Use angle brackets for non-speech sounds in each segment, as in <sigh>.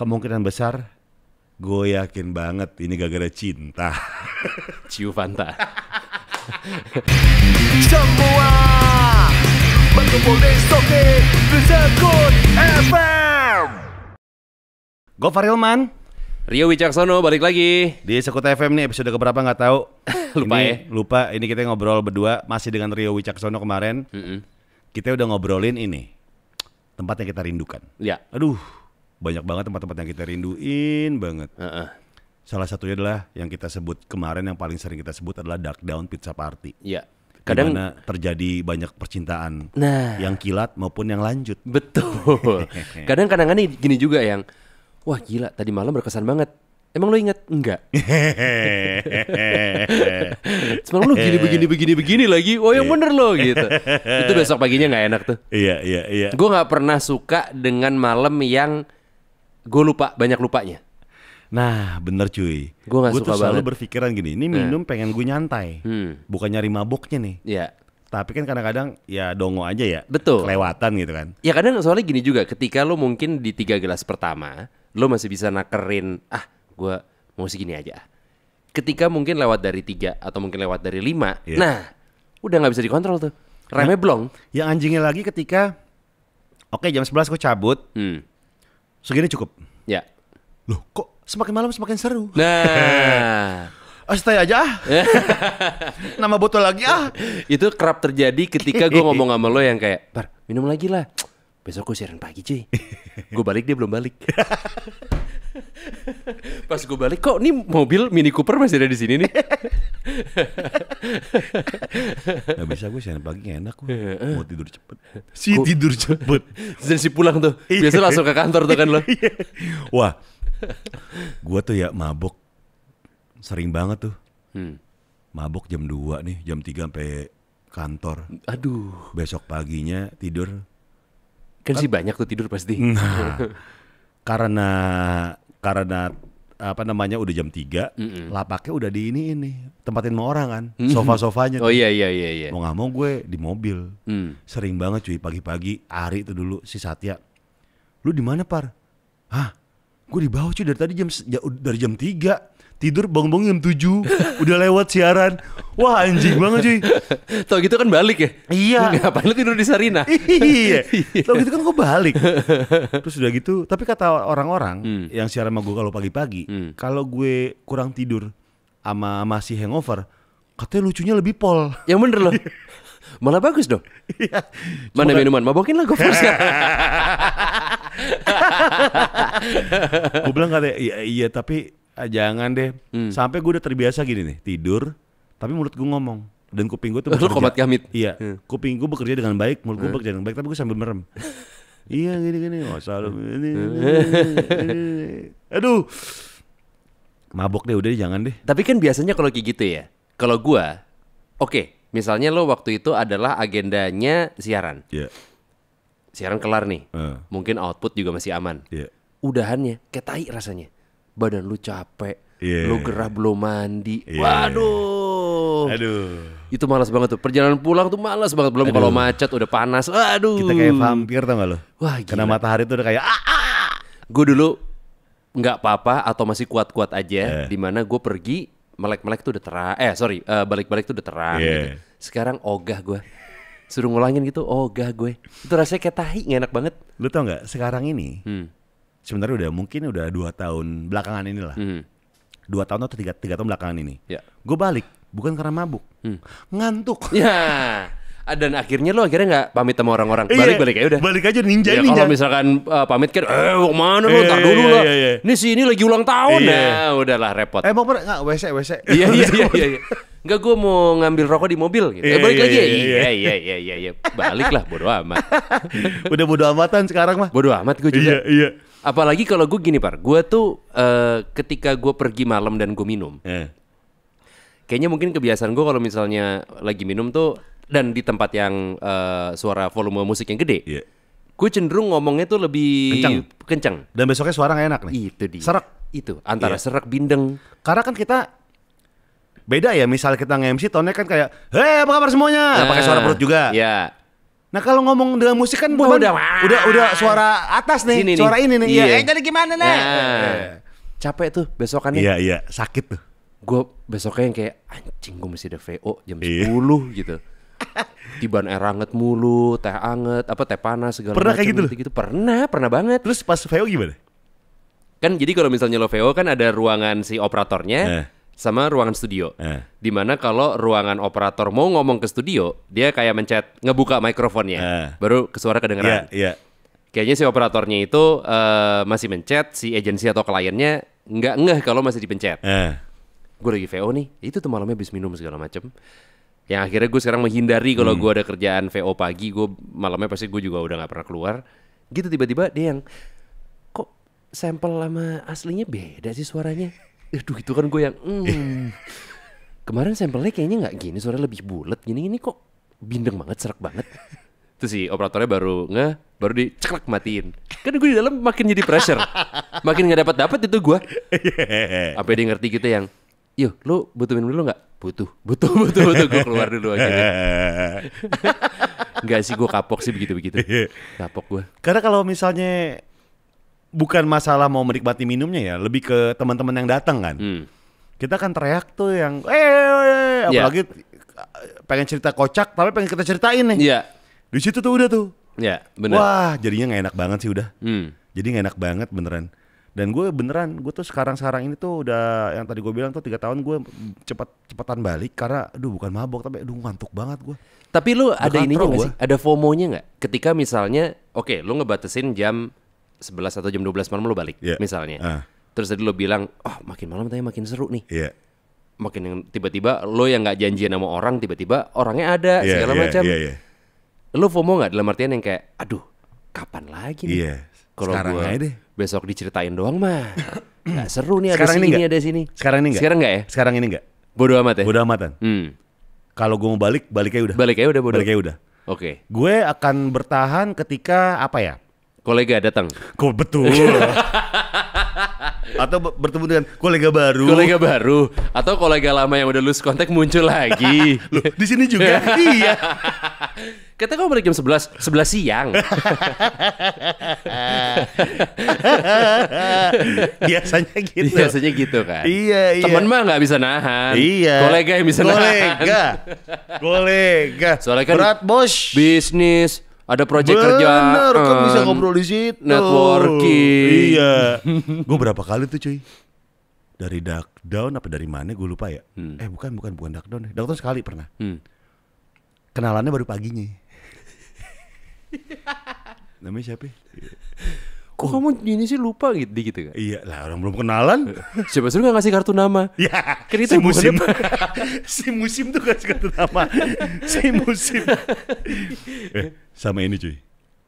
kemungkinan besar gue yakin banget ini gara-gara cinta. Ciu Fanta. Semua berkumpul di Stoke FM. Gue Farilman. Rio Wicaksono balik lagi di Sekut FM nih episode keberapa nggak tahu <laughs> lupa ini, ya lupa ini kita ngobrol berdua masih dengan Rio Wicaksono kemarin mm -mm. kita udah ngobrolin ini tempat yang kita rindukan ya aduh banyak banget tempat-tempat yang kita rinduin banget. Uh -uh. Salah satunya adalah yang kita sebut kemarin yang paling sering kita sebut adalah Dark Down Pizza Party. Iya. Kadang terjadi banyak percintaan. Nah, yang kilat maupun yang lanjut. Betul. <laughs> Kadang kadang ini gini juga yang wah gila tadi malam berkesan banget. Emang lo inget? Enggak. <laughs> Semalam lo gini begini begini begini lagi. Oh yang iya. bener lo gitu. Itu besok paginya nggak enak tuh. Iya iya iya. Gue nggak pernah suka dengan malam yang gue lupa banyak lupanya Nah bener cuy Gue gak suka tuh selalu banget. berpikiran gini Ini minum nah. pengen gue nyantai hmm. Bukan nyari maboknya nih Iya tapi kan kadang-kadang ya dongo aja ya Betul Kelewatan gitu kan Ya kadang soalnya gini juga Ketika lo mungkin di tiga gelas pertama Lo masih bisa nakerin Ah gue mau segini aja ah. Ketika mungkin lewat dari tiga Atau mungkin lewat dari lima yeah. Nah udah nggak bisa dikontrol tuh Remnya nah, blong Yang anjingnya lagi ketika Oke okay, jam sebelas gue cabut hmm segini cukup. Ya. Loh kok semakin malam semakin seru. Nah. Astaga <laughs> ah, aja ah. <laughs> Nama botol lagi ah. Itu kerap terjadi ketika gue <laughs> ngomong sama lo yang kayak, Bar, minum lagi lah. Besok gue siaran pagi cuy. gue balik dia belum balik. <laughs> Pas gue balik kok nih mobil Mini Cooper masih ada di sini nih. <laughs> nggak bisa gue siang pagi enak gue mau tidur cepet. Si Ku... tidur cepet. Dan <laughs> si pulang tuh iya. biasa langsung ke kantor tuh kan lo. Iya. Wah, gue tuh ya mabok sering banget tuh. Hmm. Mabok jam 2 nih, jam 3 sampai kantor. Aduh. Besok paginya tidur. Kan, kan sih banyak tuh tidur pasti. Nah karena karena apa namanya udah jam tiga mm -mm. lapaknya udah di ini ini tempatin sama orang kan mm -hmm. sofa sofanya oh iya, iya iya iya mau nggak mau gue di mobil mm. sering banget cuy pagi-pagi Ari itu dulu si Satya lu di mana par hah gue di bawah cuy dari tadi jam dari jam tiga tidur bangun-bangun jam 7 udah lewat siaran wah anjing banget cuy tau gitu kan balik ya iya <laughs> ngapain lu tidur di Sarina iya, <laughs> iya. tau gitu kan kok balik <laughs> terus udah gitu tapi kata orang-orang hmm. yang siaran sama gue kalau pagi-pagi hmm. kalau gue kurang tidur sama masih hangover katanya lucunya lebih pol yang bener loh malah bagus dong iya. mana minuman mabokin lah gue first gue bilang katanya iya, iya tapi Ah, jangan deh. Hmm. Sampai gue udah terbiasa gini nih, tidur tapi mulut gue ngomong dan kuping gue tuh <laughs> bekerja. kamit. Iya. Hmm. Kuping gue bekerja dengan baik, mulut gue hmm. bekerja dengan baik tapi gue sambil merem. <laughs> iya gini gini, oh salam hmm. ini. Aduh. Mabok deh udah deh, jangan deh. Tapi kan biasanya kalau kayak gitu ya. Kalau gue oke, okay, misalnya lo waktu itu adalah agendanya siaran. Iya. Yeah. Siaran kelar nih. Uh. Mungkin output juga masih aman. Iya. Yeah. Udahannya kayak tai rasanya badan lu capek, yeah. lu gerah belum mandi. Yeah. Waduh. Aduh. Itu malas banget tuh. Perjalanan pulang tuh malas banget. Belum kalau macet udah panas. Aduh. Kita kayak vampir tau gak lo? Wah, gila. Kena matahari tuh udah kayak ah, ah. ah. Gue dulu nggak apa-apa atau masih kuat-kuat aja. Yeah. Dimana gue pergi melek-melek tuh udah terang. Eh sorry, uh, balik-balik tuh udah terang. Yeah. Gitu. Sekarang ogah gue suruh ngulangin gitu ogah gue itu rasanya kayak tahi enak banget lu tau gak, sekarang ini hmm sebenarnya udah mungkin udah dua tahun belakangan inilah. Hmm. Dua tahun atau tiga, tiga tahun belakangan ini. Ya. Gue balik bukan karena mabuk, hmm. ngantuk. Ya. Ah, dan akhirnya lo akhirnya gak pamit sama orang-orang. Iya. Balik balik aja ya udah. Balik aja ninja ya, ninja. Kalau misalkan uh, pamit kan, eh mau mana lo? Iya, ntar dulu iya, lah. Ini sih ini lagi ulang tahun ya. Nah, udahlah repot. Eh mau pernah nggak WC WC? <laughs> Iya iya iya. <laughs> iya. Enggak gue mau ngambil rokok di mobil gitu. Yeah, eh, balik yeah, lagi ya. Iya iya iya iya iya. Baliklah bodo amat. <laughs> Udah bodo amatan sekarang mah. Bodo amat gue juga. Iya iya. Apalagi kalau gue gini par, gue tuh uh, ketika gue pergi malam dan gue minum, eh. kayaknya mungkin kebiasaan gue kalau misalnya lagi minum tuh dan di tempat yang uh, suara volume musik yang gede, yeah. gue cenderung ngomongnya tuh lebih kencang. kencang. Dan besoknya suara gak enak nih. Itu dia. Serak. Itu antara yeah. serak bindeng. Karena kan kita beda ya misal kita nge-MC tonnya kan kayak, hei apa kabar semuanya, nah, pakai suara perut juga. Iya. Yeah Nah kalau ngomong dengan musik kan Bo, udah, udah udah suara atas nih, Sini suara ini nih. Iya. Ya, eh, jadi gimana nih? Nah, eh. capek tuh besokannya. Iya iya sakit tuh. Gue besoknya yang kayak anjing gue mesti ada VO jam iya. 10 gitu. Tiban air anget mulu, teh anget, apa teh panas segala macam. Pernah kayak gitu, gitu, gitu Pernah, pernah banget. Terus pas VO gimana? Kan jadi kalau misalnya lo VO kan ada ruangan si operatornya. Eh sama ruangan studio. Eh. Dimana kalau ruangan operator mau ngomong ke studio, dia kayak mencet ngebuka mikrofonnya, eh. baru ke suara kedengeran. Yeah, yeah. Kayaknya si operatornya itu uh, masih mencet, si agensi atau kliennya nggak ngeh kalau masih dipencet. Eh. Gue lagi VO nih, itu tuh malamnya habis minum segala macem yang akhirnya gue sekarang menghindari kalau hmm. gue ada kerjaan VO pagi gue malamnya pasti gue juga udah nggak pernah keluar gitu tiba-tiba dia yang kok sampel lama aslinya beda sih suaranya aduh eh, itu kan gue yang <laughs> mm. kemarin sampelnya kayaknya gak gini suaranya lebih bulat gini ini kok bindeng banget serak banget itu <laughs> si operatornya baru nge baru diceklek matiin kan gue di dalam makin jadi pressure makin gak dapat dapat itu gue sampai iya. dia ngerti gitu yang yuk lu butuh minum dulu gak? butuh butuh butuh butuh gue keluar dulu akhirnya <laughs> Gak sih gue kapok sih begitu begitu iya. kapok gue karena kalau misalnya bukan masalah mau menikmati minumnya ya, lebih ke teman-teman yang datang kan. Hmm. Kita kan teriak tuh yang eh, eh, eh, eh. Iya. apalagi yeah. pengen cerita kocak tapi pengen kita ceritain nih. Iya. Yeah. Di situ tuh udah tuh. Iya, yeah, benar. Wah, jadinya nggak enak banget sih udah. Hmm. Jadi nggak enak banget beneran. Dan gue beneran, gue tuh sekarang-sekarang ini tuh udah yang tadi gue bilang tuh tiga tahun gue cepat cepatan balik karena, aduh bukan mabok tapi aduh ngantuk banget gue. Tapi lu ada ini gak sih? Ada FOMO-nya nggak? Ketika misalnya, oke, okay, lu ngebatesin jam 11 atau jam 12 malam lo balik yeah. misalnya. Uh. Terus tadi lo bilang, "Oh, makin malam tanya makin seru nih." Iya. Yeah. Makin yang tiba-tiba lo yang nggak janjian sama orang, tiba-tiba orangnya ada yeah, segala yeah, macam. Yeah, yeah. Lo FOMO nggak dalam artian yang kayak, "Aduh, kapan lagi nih?" Yeah. Kalau gue besok diceritain doang mah. nggak seru nih ada sekarang sini, ini, ada sini. Sekarang ini enggak? Sekarang enggak ya? Sekarang ini enggak. Bodoh amat ya? Bodoh amatan. Hmm. Kalau gue mau balik, balik aja udah. balik aja udah bodoh. aja udah. Oke. Okay. Gue akan bertahan ketika apa ya? kolega datang. Kok betul. <laughs> atau bertemu dengan kolega baru. Kolega baru atau kolega lama yang udah lose kontak muncul lagi. <laughs> Loh, di sini juga. <laughs> iya. iya. Kata kamu balik jam 11, 11 siang. Biasanya gitu. Biasanya gitu kan. Iya, iya. Temen mah gak bisa nahan. Iya. Kolega yang bisa kolega. nahan. Kolega. Kolega. Soalnya kan berat, Bos. Bisnis ada proyek kerja kan bisa eh, ngobrol di situ networking iya <laughs> gue berapa kali tuh cuy dari dark down apa dari mana gue lupa ya hmm. eh bukan bukan bukan dark down dark down sekali pernah hmm. kenalannya baru paginya namanya siapa kok kamu ini sih lupa gitu, gitu kan? Iya lah orang belum kenalan. <laughs> Siapa suruh nggak ngasih kartu nama? Ya, kan itu si musim. <laughs> si musim tuh kasih kartu nama. <laughs> si musim. eh, sama ini cuy.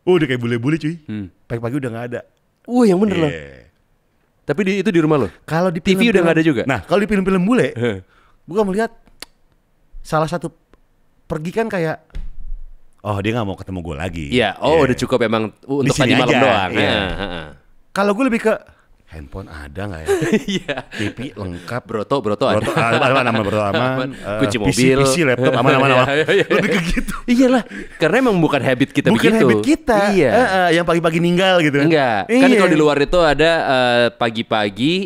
Oh, udah kayak bule-bule cuy. Hmm. Pagi-pagi udah nggak ada. Wah yang bener yeah. loh. Iya. Tapi di, itu di rumah lo? Kalau di TV film, udah nggak ada juga? Nah kalau di film-film bule, bukan melihat salah satu pergi kan kayak oh dia nggak mau ketemu gue lagi. Iya, yeah. oh yeah. udah cukup emang untuk tadi malam aja. doang. Yeah. Iya. Yeah. Kalau gue lebih ke handphone ada nggak ya? <laughs> Iya. TV lengkap. Broto, broto, broto ada. Broto, ah, aman, aman, broto aman. Uh, eh, Kunci mobil. PC, PC laptop, aman, aman, aman. <laughs> Iya, iya. Lebih ke gitu. Iyalah, karena emang bukan habit kita bukan begitu. Bukan habit kita. Iya. Uh, uh, yang pagi-pagi ninggal gitu. Kan. Enggak. Iya. Kan kalau di luar itu ada pagi pagi-pagi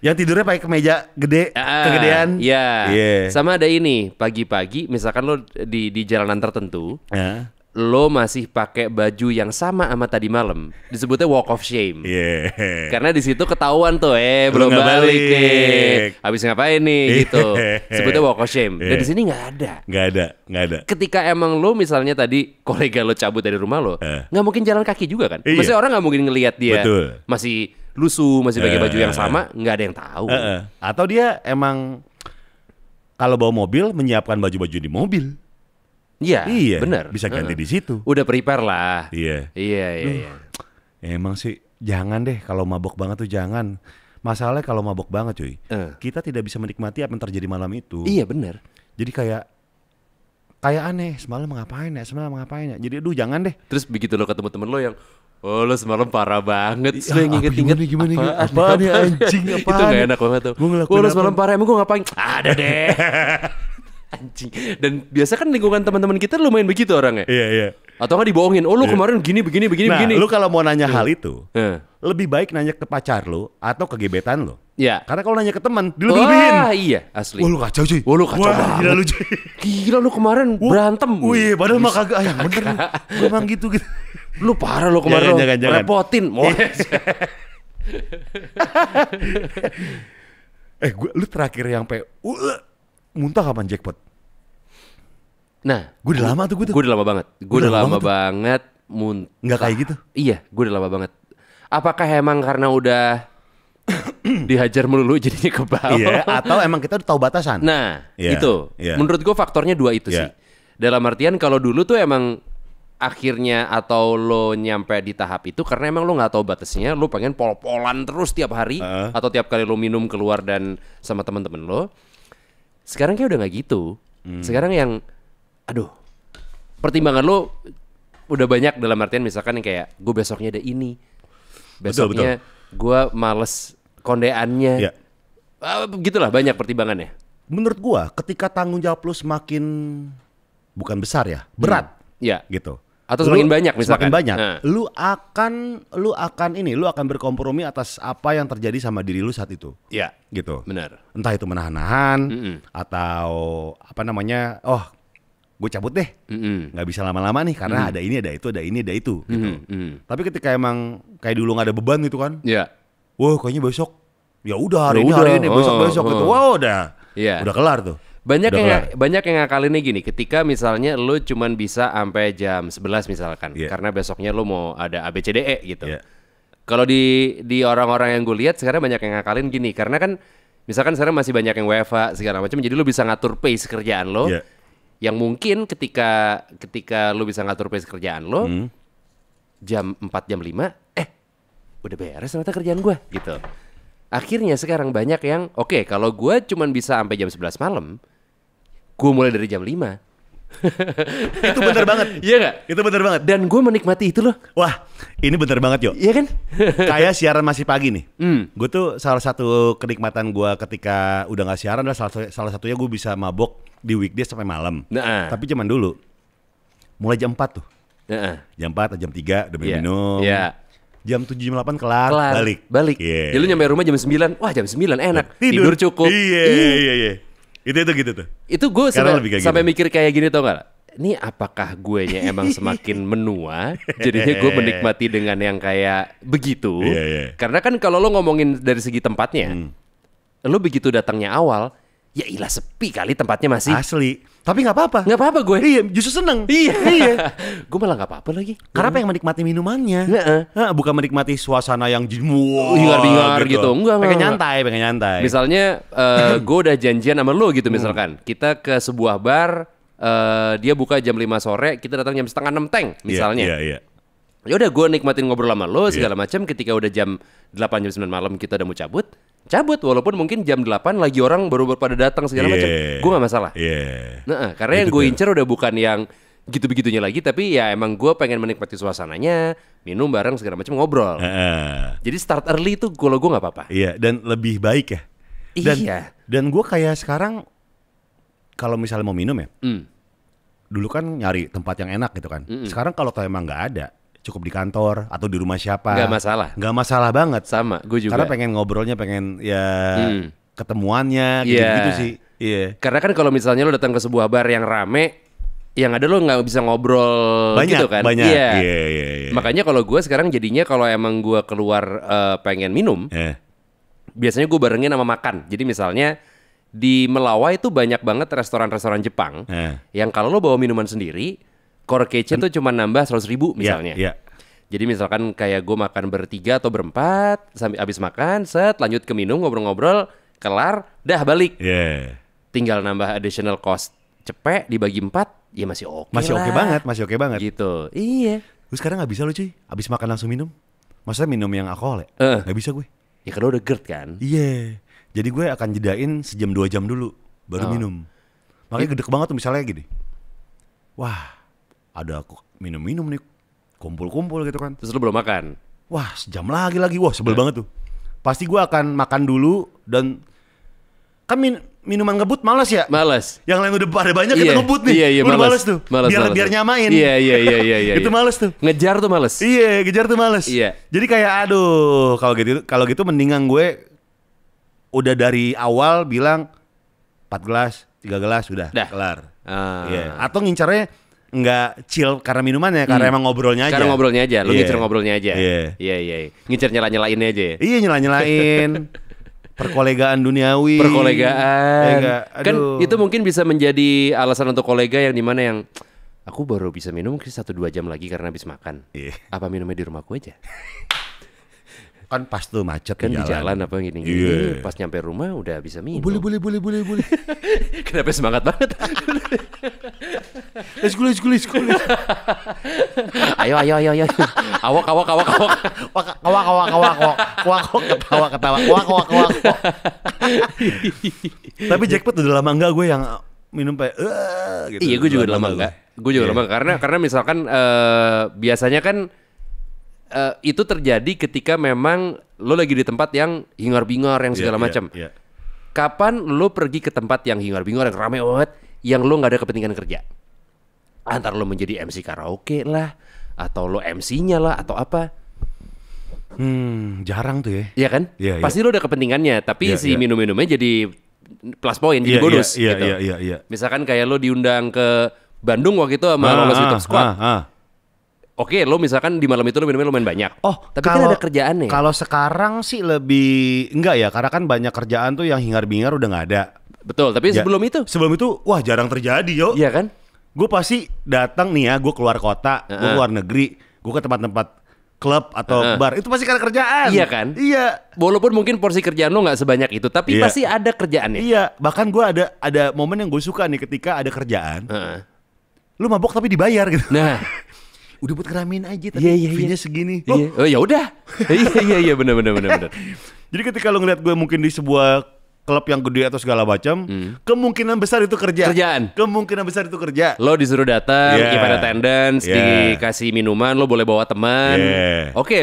yang tidurnya pakai kemeja gede, ah, kegedean. Iya. Yeah. Sama ada ini, pagi-pagi misalkan lo di di jalanan tertentu, yeah. lo masih pakai baju yang sama sama tadi malam. Disebutnya walk of shame. Yeah. Karena di situ ketahuan tuh, eh belum balik, balik nih. Habis ngapain nih iya. gitu. Sebutnya walk of shame. Yeah. Dan iya. di sini nggak ada. Nggak ada, nggak ada. Ketika emang lo misalnya tadi kolega lo cabut dari rumah lo, eh. nggak uh. mungkin jalan kaki juga kan? yeah. Maksudnya orang nggak mungkin ngelihat dia Betul. masih lusuh masih pakai baju yang eh. sama nggak ada yang tahu eh, eh. atau dia emang kalau bawa mobil menyiapkan baju-baju di mobil Iya, iya, benar. Bisa ganti uh, di situ. Udah prepare lah. Iya. Iya, iya, iya. Emang sih jangan deh kalau mabok banget tuh jangan. Masalahnya kalau mabok banget cuy, uh. kita tidak bisa menikmati apa yang terjadi malam itu. Iya benar. Jadi kayak kayak aneh semalam ngapain ya semalam ngapain ya jadi aduh jangan deh terus begitu lo ketemu temen lo yang Oh lo semalam parah banget Terus ya, nginget-inget gimana, gimana, apa, gimana, apa, apa, apa, anjing apa Itu gak enak banget tuh Gue ngelakuin Oh lo semalam parah emang gue ngapain Ada deh <laughs> anjing dan biasa kan lingkungan teman-teman kita lumayan begitu orangnya iya iya atau nggak dibohongin oh lu iya. kemarin gini begini begini nah, begini lu kalau mau nanya iya. hal itu iya. lebih baik nanya ke pacar lu atau ke gebetan lu Iya. Karena kalau nanya ke teman, dulu lebihin Wah, iya, asli. Wah, lu kacau, cuy. Wah, lu kacau Wah, Gila lu, cuy. Gila lu kemarin Wah. berantem. Wih, padahal mah kagak ayam bener. Memang <laughs> gitu gitu. Lu parah lu kemarin. Jangan, iya, iya, lu. jangan, jangan. Repotin. Iya. <laughs> eh, gua lu terakhir yang pe muntah kapan jackpot? Nah, gue udah lama tuh gue tuh. Gue udah lama banget. Gue udah, lama, lama banget muntah. Nggak kayak gitu? Iya, gue udah lama banget. Apakah emang karena udah <coughs> dihajar melulu jadinya ke bawah? Iya, atau emang kita udah tahu batasan? Nah, yeah, itu. Yeah. Menurut gue faktornya dua itu yeah. sih. Dalam artian kalau dulu tuh emang akhirnya atau lo nyampe di tahap itu karena emang lo nggak tahu batasnya, lo pengen pol-polan terus tiap hari uh. atau tiap kali lo minum keluar dan sama teman-teman lo sekarang kayak udah nggak gitu. Hmm. Sekarang yang aduh pertimbangan lo udah banyak dalam artian misalkan yang kayak gue besoknya ada ini. Besoknya gue males kondeannya. Ya. Uh, gitulah banyak pertimbangannya. Menurut gue ketika tanggung jawab lo semakin bukan besar ya, berat. Hmm. Ya. Gitu atau semakin lu, banyak misalkan. Semakin banyak. Nah. Lu akan lu akan ini, lu akan berkompromi atas apa yang terjadi sama diri lu saat itu. Iya. Gitu. Benar. Entah itu menahan-nahan mm -mm. atau apa namanya? Oh, gue cabut deh. Mm -mm. Gak bisa lama-lama nih karena mm -mm. ada ini, ada itu, ada ini, ada itu gitu. Mm -mm. Tapi ketika emang kayak dulu gak ada beban gitu kan. Iya. Wah, kayaknya besok ya udah hari ya ini udah. hari ini besok oh, besok oh. gitu. Oh. Wah, wow, udah. Yeah. Udah kelar tuh. Banyak yang banyak yang ngakalinnya gini, ketika misalnya lu cuman bisa sampai jam 11 misalkan yeah. karena besoknya lu mau ada ABCDE gitu. Yeah. Kalau di di orang-orang yang gue lihat sekarang banyak yang ngakalin gini karena kan misalkan sekarang masih banyak yang WFA segala macam jadi lu bisa ngatur pace kerjaan lo. Yeah. Yang mungkin ketika ketika lu bisa ngatur pace kerjaan lo hmm. jam 4 jam 5 eh udah beres ternyata kerjaan gue gitu akhirnya sekarang banyak yang oke okay, kalau gue cuman bisa sampai jam 11 malam gue mulai dari jam 5 itu bener banget Iya gak? Itu bener banget Dan gue menikmati itu loh Wah ini bener banget yo Iya kan? Kayak siaran masih pagi nih mm. Gue tuh salah satu kenikmatan gue ketika udah gak siaran adalah salah, salah satunya gue bisa mabok di weekday sampai malam nah. Ah. Tapi cuman dulu Mulai jam 4 tuh nah. Ah. Jam 4 jam 3 udah yeah. Iya. minum yeah. Jam 7 jam 8 kelar, kelar. balik Balik yeah. Ya lu nyampe rumah jam 9 Wah jam 9 enak Tidur, Tidur cukup Iya iya iya, iya itu itu gitu tuh itu gue sampai, sampai gitu. mikir kayak gini tau gak ini apakah gue nya emang <laughs> semakin menua jadinya gue menikmati dengan yang kayak begitu yeah, yeah. karena kan kalau lo ngomongin dari segi tempatnya hmm. lo begitu datangnya awal Ya ilah sepi kali tempatnya masih. Asli. Tapi nggak apa-apa. Nggak apa-apa gue. Iya, justru seneng. Iya. iya. <laughs> gue malah nggak apa-apa lagi. Karena hmm. yang menikmati minumannya. Nggak. bukan menikmati suasana yang jemur. Hingar-bingar gitu. gitu. Enggak, pengen nyantai, pengen nyantai. Misalnya uh, <clears throat> gue udah janjian sama lo gitu misalkan. Hmm. Kita ke sebuah bar, uh, dia buka jam 5 sore, kita datang jam setengah enam teng iya, misalnya. yeah, Yeah, yeah ya udah gue nikmatin ngobrol sama lo segala yeah. macam ketika udah jam delapan jam sembilan malam kita udah mau cabut cabut walaupun mungkin jam 8 lagi orang baru pada datang segala yeah. macam gue gak masalah yeah. nah, eh, karena gitu yang gue incer udah bukan yang gitu begitunya lagi tapi ya emang gue pengen menikmati suasananya minum bareng segala macam ngobrol uh. jadi start early itu kalau gue nggak apa-apa iya dan lebih baik ya dan, iya dan gue kayak sekarang kalau misalnya mau minum ya mm. dulu kan nyari tempat yang enak gitu kan mm -mm. sekarang kalau emang nggak ada cukup di kantor atau di rumah siapa nggak masalah nggak masalah banget sama gue juga karena pengen ngobrolnya pengen ya hmm. ketemuannya iya. gitu yeah. sih iya yeah. karena kan kalau misalnya lo datang ke sebuah bar yang rame yang ada lo nggak bisa ngobrol banyak, gitu kan banyak iya yeah. yeah, iya, iya. makanya kalau gue sekarang jadinya kalau emang gue keluar uh, pengen minum yeah. biasanya gue barengin sama makan jadi misalnya di Melawai itu banyak banget restoran-restoran Jepang yeah. yang kalau lo bawa minuman sendiri core kitchen kan- tuh cuma nambah seratus ribu iya, misalnya. Yeah, yeah. Jadi misalkan kayak gue makan bertiga atau berempat, sampai abis makan, set lanjut ke minum ngobrol-ngobrol, kelar, dah balik. Yeah. Tinggal nambah additional cost cepet dibagi empat, ya masih oke. Okay masih oke okay banget, masih oke okay banget. Gitu, iya. Gue sekarang nggak bisa lo cuy, abis makan langsung minum. Maksudnya minum yang alkohol ya? Uh. Eh. Gak bisa gue. Ya karena udah GERD kan? Iya. Yeah. Jadi gue akan jedain sejam dua jam dulu, baru oh. minum. Makanya iya. gede banget tuh misalnya gini. Wah, ada minum-minum nih kumpul-kumpul gitu kan terus lu belum makan wah sejam lagi lagi wah sebel nah. banget tuh pasti gue akan makan dulu dan kan min minuman ngebut malas ya malas yang lain udah pada banyak yeah. kita iya. ngebut nih yeah, yeah, udah malas tuh males, biar males. biar nyamain iya iya iya iya, iya, <laughs> iya. itu malas tuh ngejar tuh malas iya yeah, ngejar tuh malas iya yeah. jadi kayak aduh kalau gitu kalau gitu mendingan gue udah dari awal bilang empat gelas, tiga gelas udah Dah. kelar. Uh. Yeah. Atau ngincarnya nggak chill karena minumannya karena hmm. emang ngobrolnya aja karena ngobrolnya aja lu yeah. ngincer ngobrolnya aja iya yeah. iya yeah, iya. ngincer nyela nyalain aja ya? iya nyela nyelain <laughs> perkolegaan duniawi perkolegaan ya, kan itu mungkin bisa menjadi alasan untuk kolega yang dimana yang aku baru bisa minum mungkin satu dua jam lagi karena habis makan yeah. apa minumnya di rumahku aja <laughs> kan pas tuh macet kan di jalan. jalan apa gini, gini iya. yeah. pas nyampe rumah udah bisa minum. Boleh boleh boleh boleh boleh. <laughs> Kenapa semangat banget? let's go let's go let's go. <laughs> ayo ayo ayo ayo. Awak awak awak awak. Awak awak awak awak awak. Awak ketawa ketawa. Awak awak awak. Tapi jackpot udah lama enggak gue yang minum kayak eh gitu. Iya, gue juga udah lama enggak. Gue juga yeah. lama karena iya. karena misalkan uh, biasanya kan uh, itu terjadi ketika memang lo lagi di tempat yang hingar-bingar yang segala yeah, iya, macam. Yeah, yeah. Kapan lo pergi ke tempat yang hingar-bingar yang ramai banget yang lo nggak ada kepentingan kerja? Antar lo menjadi MC karaoke lah atau lo MC-nya lah atau apa? Hmm, jarang tuh ya. Iya kan? Yeah, iya. Pasti yeah. lo udah kepentingannya, tapi yeah, si yeah. minum-minumnya jadi plus point, yeah, jadi iya, bonus yeah, yeah, gitu. Iya, yeah, iya, yeah, iya. Yeah. Misalkan kayak lo diundang ke Bandung waktu itu sama ah, Lolos ah, Squad. Ah, ah Oke, lo misalkan di malam itu lo minumnya main banyak. Oh, tapi kan kalau, kan ada kerjaan nih? Kalau sekarang sih lebih enggak ya, karena kan banyak kerjaan tuh yang hingar-bingar udah nggak ada. Betul, tapi ya, sebelum itu. Sebelum itu, wah jarang terjadi yo. Iya kan? Gue pasti datang nih ya, gue keluar kota, uh huh gue keluar negeri, gue ke tempat-tempat klub atau uh, bar itu pasti karena kerjaan iya kan iya walaupun mungkin porsi kerjaan lo nggak sebanyak itu tapi iya. pasti ada kerjaan nih. iya bahkan gue ada ada momen yang gue suka nih ketika ada kerjaan uh, lu mabok tapi dibayar gitu nah <laughs> udah buat keramin aja tapi yeah, yeah, yeah. segini. Yeah. Oh, ya udah. <laughs> Iya iya iya benar benar benar benar. <laughs> Jadi ketika lo ngeliat gue mungkin di sebuah klub yang gede atau segala macam, hmm. kemungkinan besar itu kerja. Kerjaan. Kemungkinan besar itu kerja. Lo disuruh datang, yeah. event attendance, yeah. dikasih minuman, lo boleh bawa teman. Yeah. Oke, okay,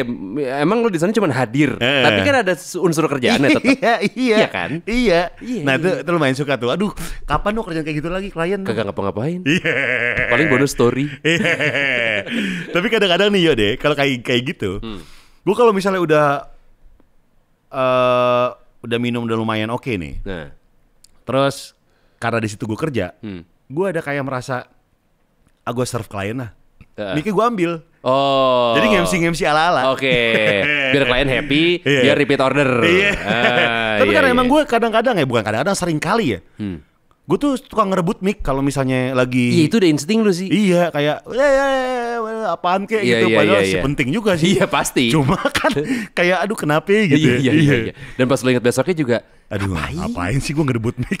emang lo di sana cuma hadir, yeah. tapi kan ada unsur kerjaannya tetap. iya, iya. Iya kan? Iya. iya nah, itu, itu lumayan suka tuh. Aduh, kapan lo kerjaan kayak gitu lagi klien? Kagak ngapa-ngapain. Yeah. Paling bonus story. yeah. tapi kadang-kadang nih ya deh, kalau kayak kayak gitu, hmm. gue kalau misalnya udah uh, udah minum udah lumayan oke okay nih. Nah. Terus karena di situ gue kerja, hmm. gue ada kayak merasa, ah gue serve klien lah. Uh. Mikir gue ambil. Oh. Jadi ngemsi ngemsi ala ala. Oke. Okay. <laughs> Biar klien happy, yeah. biar repeat order. Iya. Yeah. Ah, Tapi yeah, karena yeah. emang gue kadang-kadang ya bukan kadang-kadang sering kali ya. Hmm gue tuh suka ngerebut mic kalau misalnya lagi iya itu udah insting lu sih iya kayak ya ya, ya, ya apaan kayak iya, gitu iya, padahal iya, iya. penting juga sih iya pasti cuma kan <laughs> kayak aduh kenapa ya? gitu iya, iya, iya, iya. iya. dan pas lu inget besoknya juga aduh ngapain, ngapain sih gue ngerebut mic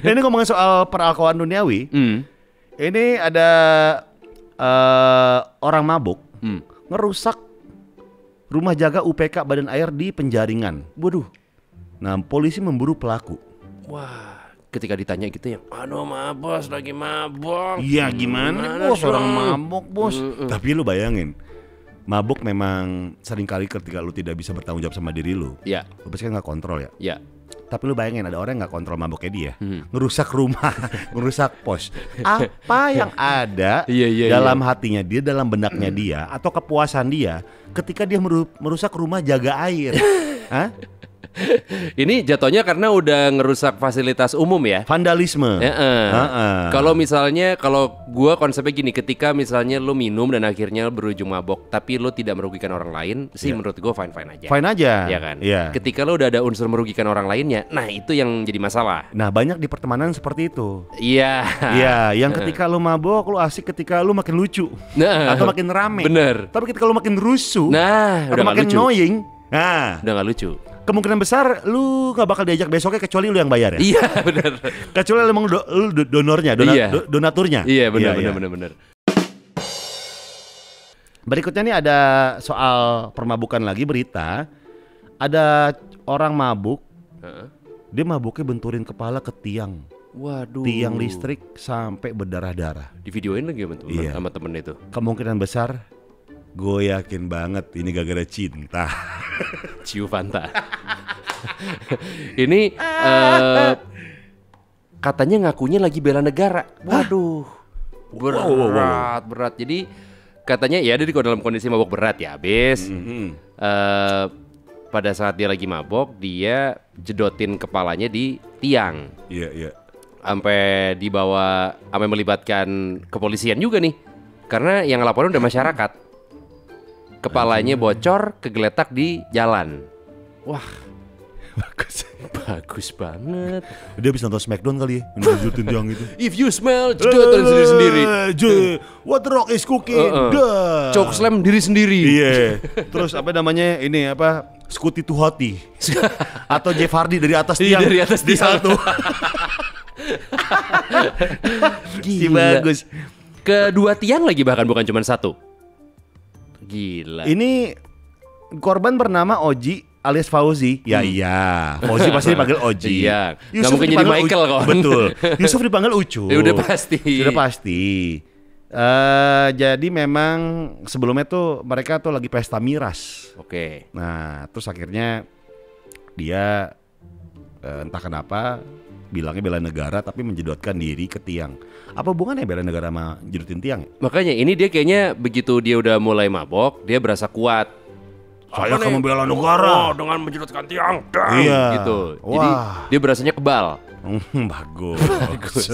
nah <laughs> ini ngomongin soal peralkoan duniawi mm. ini ada uh, orang mabuk mm. ngerusak rumah jaga UPK Badan Air di Penjaringan. Waduh. Nah, polisi memburu pelaku. Wah, ketika ditanya gitu ya, aduh maaf lagi mabok. Iya gimana, gimana bos, orang mabok bos. Mm -mm. Tapi lu bayangin, mabok memang seringkali ketika lu tidak bisa bertanggung jawab sama diri lu. Iya. Lu pasti kan gak kontrol ya. Iya tapi lu bayangin ada orang nggak kontrol maboknya dia hmm. ngerusak rumah <laughs> ngerusak pos apa <laughs> yang ada yeah, yeah, dalam yeah. hatinya dia dalam benaknya hmm. dia atau kepuasan dia ketika dia merusak rumah jaga air <laughs> Hah? <laughs> Ini jatuhnya karena udah ngerusak fasilitas umum ya. Vandalisme. E -e. kalau misalnya kalau gua konsepnya gini, ketika misalnya lu minum dan akhirnya berujung mabok, tapi lu tidak merugikan orang lain, sih iya. menurut gua fine fine aja. Fine aja. Ya kan. Yeah. Ketika lu udah ada unsur merugikan orang lainnya, nah itu yang jadi masalah. Nah banyak di pertemanan seperti itu. Iya. Yeah. Iya. Yang ketika lu mabok, lu asik ketika lu makin lucu nah, atau makin rame. Bener. Tapi ketika lu makin rusuh, nah, udah makin lucu. annoying, nah udah gak lucu kemungkinan besar lu gak bakal diajak besoknya kecuali lu yang bayar ya. Iya <laughs> benar. kecuali lu emang do, lu donornya, dona, iya. do, donaturnya. Iya benar iya, benar iya. benar Berikutnya nih ada soal permabukan lagi berita. Ada orang mabuk. Uh -uh. Dia mabuknya benturin kepala ke tiang. Waduh. Tiang listrik sampai berdarah-darah. Di videoin lagi ya, teman iya. sama temen itu. Kemungkinan besar Gue yakin banget ini gak gara cinta. <laughs> Ciu Fanta. <laughs> ini uh, katanya ngakunya lagi bela negara. Waduh. Berat, wow, wow, wow. berat. Jadi katanya ya dia dalam kondisi mabok berat ya abis. Mm -hmm. uh, eh, pada saat dia lagi mabok dia jedotin kepalanya di tiang. Iya iya. Yeah. Sampai dibawa, sampai melibatkan kepolisian juga nih. Karena yang laporan udah masyarakat. Kepalanya bocor, kegeletak di jalan. Wah, <laughs> bagus. Bagus banget. Dia bisa nonton Smackdown kali ya, lanjutin tiang itu. <laughs> If you smell, jodoh sendiri sendiri. Eh, what the rock is cooking. Uh -uh. slam diri sendiri. Iya. Yeah. <laughs> Terus apa namanya? Ini apa? to Hoti atau Jeff Hardy dari atas iya, tiang. Dari atas Di satu. si bagus. Kedua tiang lagi bahkan bukan cuma satu. Gila. Ini korban bernama Oji alias Fauzi. Ya iya. Fauzi pasti iya. dipanggil Oji. Iya. Yusuf Gak mungkin jadi Michael kok. Betul. <laughs> Yusuf dipanggil Ucu. Ya udah pasti. Sudah pasti. Uh, jadi memang sebelumnya tuh mereka tuh lagi pesta miras. Oke. Okay. Nah, terus akhirnya dia uh, entah kenapa bilangnya bela negara tapi menjedotkan diri ke tiang. Apa hubungannya bela negara sama jedotin tiang? Makanya ini dia kayaknya begitu dia udah mulai mabok, dia berasa kuat. Saya akan membela oh, negara oh, dengan menjedotkan tiang. Dang, iya. Gitu. Wah. Jadi dia berasanya kebal. Hmm, bagus. <laughs> Bagus.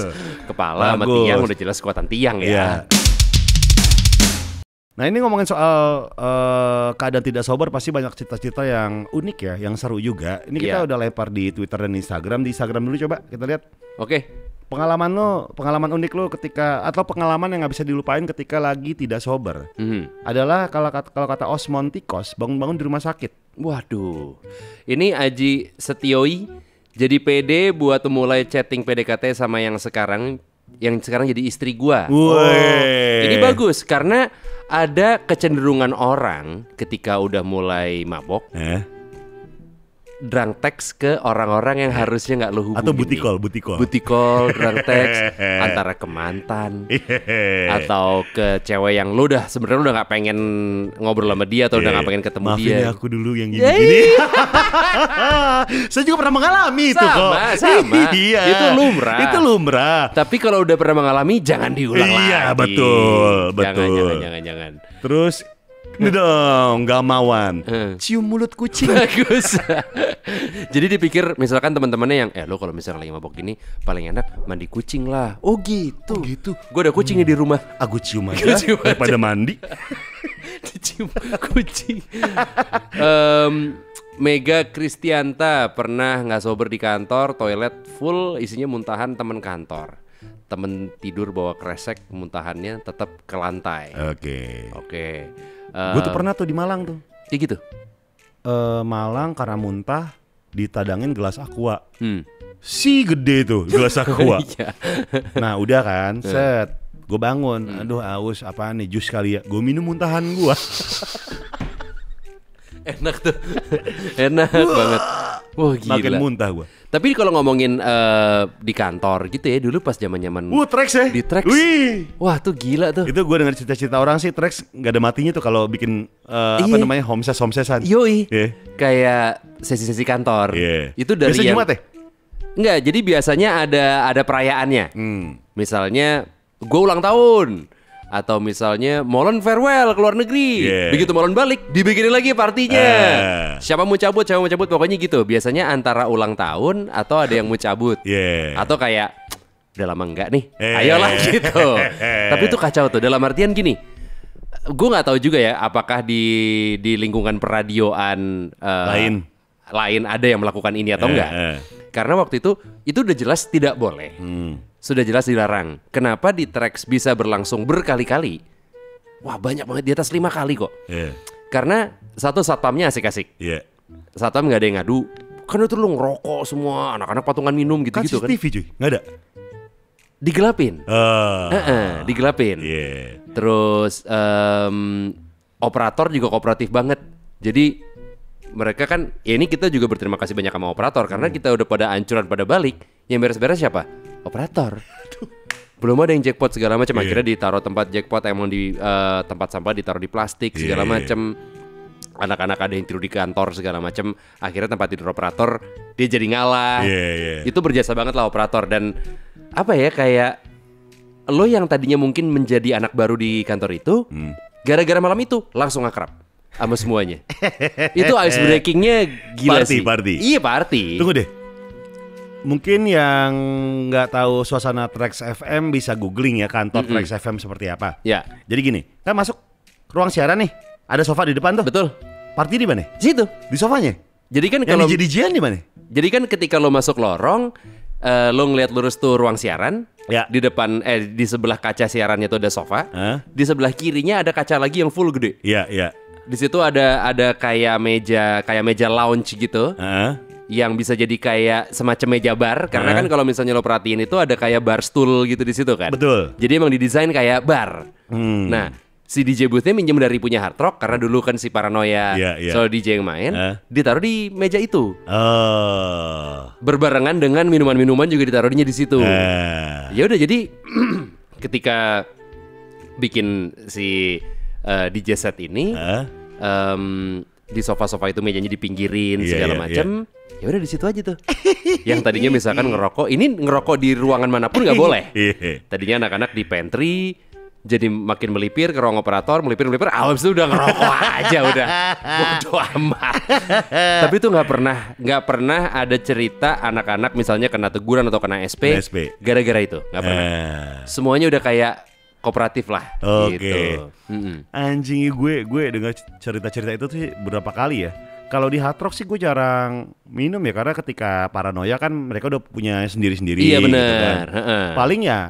Kepala Bagus. sama tiang udah jelas kekuatan tiang ya. Yeah. Nah ini ngomongin soal uh, keadaan tidak sober pasti banyak cerita-cerita yang unik ya, yang seru juga. Ini kita yeah. udah lempar di Twitter dan Instagram. Di Instagram dulu coba kita lihat. Oke. Okay. Pengalaman lo, pengalaman unik lo ketika atau pengalaman yang nggak bisa dilupain ketika lagi tidak sober mm -hmm. adalah kalau kata, kalau kata Osmon Tikos bangun-bangun di rumah sakit. Waduh, ini Aji Setioi jadi PD buat mulai chatting PDKT sama yang sekarang yang sekarang jadi istri gua. ini bagus karena ada kecenderungan orang ketika udah mulai mabok. Eh? drunk text ke orang-orang yang harusnya nggak lo hubungi atau butikol butikol butikol drunk text <laughs> antara ke mantan iya. atau ke cewek yang lo udah sebenarnya udah nggak pengen ngobrol sama dia atau udah iya. nggak pengen ketemu Maafin dia ya, aku dulu yang iya. gini gini <laughs> saya juga pernah mengalami sama, itu kok sama <laughs> iya. itu lumrah itu lumrah tapi kalau udah pernah mengalami jangan diulang iya, lagi iya betul betul jangan jangan jangan jangan terus ini dong, gak mawan. hmm. Eh. Cium mulut kucing. Bagus. Jadi dipikir misalkan teman-temannya yang eh lo kalau misalnya lagi mabok gini paling enak mandi kucing lah. Oh gitu. Oh, gitu. Gue ada kucingnya hmm. di rumah. Hmm. Aku cium aja, cium aja. daripada mandi. <laughs> cium, kucing. um, Mega Kristianta pernah nggak sober di kantor, toilet full isinya muntahan temen kantor temen tidur bawa kresek muntahannya tetap ke lantai. Oke. Okay. Oke. Okay. Uh, eh, gue tuh pernah tuh di Malang tuh. Kayak gitu. Uh, Malang karena muntah ditadangin gelas aqua. Hmm. Si gede tuh gelas <laughs> aqua. Iya. nah udah kan, eh. set. Gue bangun, hmm. aduh aus apa nih jus kali ya. Gue minum muntahan gue. <laughs> enak tuh <laughs> enak banget Wah gila. Makin muntah gua. Tapi kalau ngomongin uh, di kantor gitu ya dulu pas zaman zaman. Wah tracks ya. Di tracks Wih. Wah tuh gila tuh. Itu gua dengar cerita-cerita orang sih tracks nggak ada matinya tuh kalau bikin uh, apa iya. namanya homeses homesesan. Yoi. Yeah. Kayak sesi-sesi kantor. Yeah. Itu dari Biasa yang. Jumat ya? Enggak, jadi biasanya ada ada perayaannya. Hmm. Misalnya gue ulang tahun atau misalnya Molon farewell ke luar negeri. Yeah. Begitu Molon balik, dibikinin lagi partinya. Uh. Siapa mau cabut, siapa mau cabut, pokoknya gitu. Biasanya antara ulang tahun atau ada yang mau cabut. Yeah. Atau kayak udah lama enggak nih. Eh. Ayolah <laughs> gitu. Tapi itu kacau tuh dalam artian gini gue nggak tahu juga ya apakah di di lingkungan peradioan uh, lain lain ada yang melakukan ini atau eh, enggak eh. karena waktu itu itu udah jelas tidak boleh hmm sudah jelas dilarang. Kenapa di tracks bisa berlangsung berkali-kali? Wah banyak banget di atas lima kali kok. Yeah. Karena satu satpamnya asik-asik. Yeah. Satpam nggak ada yang ngadu. Karena itu lu ngerokok semua, anak-anak patungan minum gitu-gitu kan. CCTV TV cuy, nggak ada. Digelapin. Uh. uh -uh, digelapin. Yeah. Terus um, operator juga kooperatif banget. Jadi mereka kan ya ini kita juga berterima kasih banyak sama operator karena hmm. kita udah pada ancuran pada balik. Yang beres-beres siapa? operator. Belum ada yang jackpot segala macam. Yeah. Akhirnya ditaruh tempat jackpot emang di uh, tempat sampah ditaruh di plastik yeah. segala iya, iya. macam. Anak-anak ada yang tidur di kantor segala macam. Akhirnya tempat tidur operator dia jadi ngalah. Yeah, yeah. Itu berjasa banget lah operator dan apa ya kayak lo yang tadinya mungkin menjadi anak baru di kantor itu hmm. gara-gara malam itu langsung akrab sama semuanya. itu ice <laughs> breakingnya gila party, sih. Party, party. Iya party. Tunggu deh, Mungkin yang nggak tahu suasana Trax FM bisa googling ya kantor mm -hmm. Trax FM seperti apa. Ya. Jadi gini, kan masuk ruang siaran nih, ada sofa di depan tuh. Betul. Party di mana? Di situ. Di sofanya. Jadi kan kalau jadi jian di mana? Jadi kan ketika lo masuk lorong, uh, lo ngeliat lurus tuh ruang siaran. Ya. Di depan eh di sebelah kaca siarannya tuh ada sofa. Huh? Di sebelah kirinya ada kaca lagi yang full gede. Iya, iya. Di situ ada ada kayak meja kayak meja lounge gitu. Uh -huh yang bisa jadi kayak semacam meja bar karena kan kalau misalnya lo perhatiin itu ada kayak bar stool gitu di situ kan. Betul. Jadi emang didesain kayak bar. Hmm. Nah, si DJ boothnya minjem dari punya Hard Rock karena dulu kan si Paranoia yeah, yeah. soal DJ yang main uh. ditaruh di meja itu. Oh. Berbarengan dengan minuman-minuman juga ditaruhnya di situ. Uh. Ya udah jadi <clears throat> ketika bikin si uh, eh, DJ set ini uh. um, di sofa-sofa itu mejanya dipinggirin yeah, segala yeah, macam. Yeah ya udah di situ aja tuh. <laughs> yang tadinya misalkan ngerokok, ini ngerokok di ruangan manapun nggak boleh. <laughs> Iya. Tadinya anak-anak di pantry, jadi makin melipir ke ruang operator, melipir melipir, awas ah, itu udah ngerokok <laughs> aja udah, Bodo amat. Tapi itu nggak pernah, nggak pernah ada cerita anak-anak misalnya kena teguran atau kena SP, gara-gara itu nggak pernah. Eh. Semuanya udah kayak kooperatif lah. Oke. Okay. Gitu. Mm -hmm. gue, gue dengar cerita-cerita itu tuh berapa kali ya? kalau di hard rock sih gue jarang minum ya karena ketika paranoia kan mereka udah punya sendiri-sendiri. Iya gitu benar. Gitu kan. Paling ya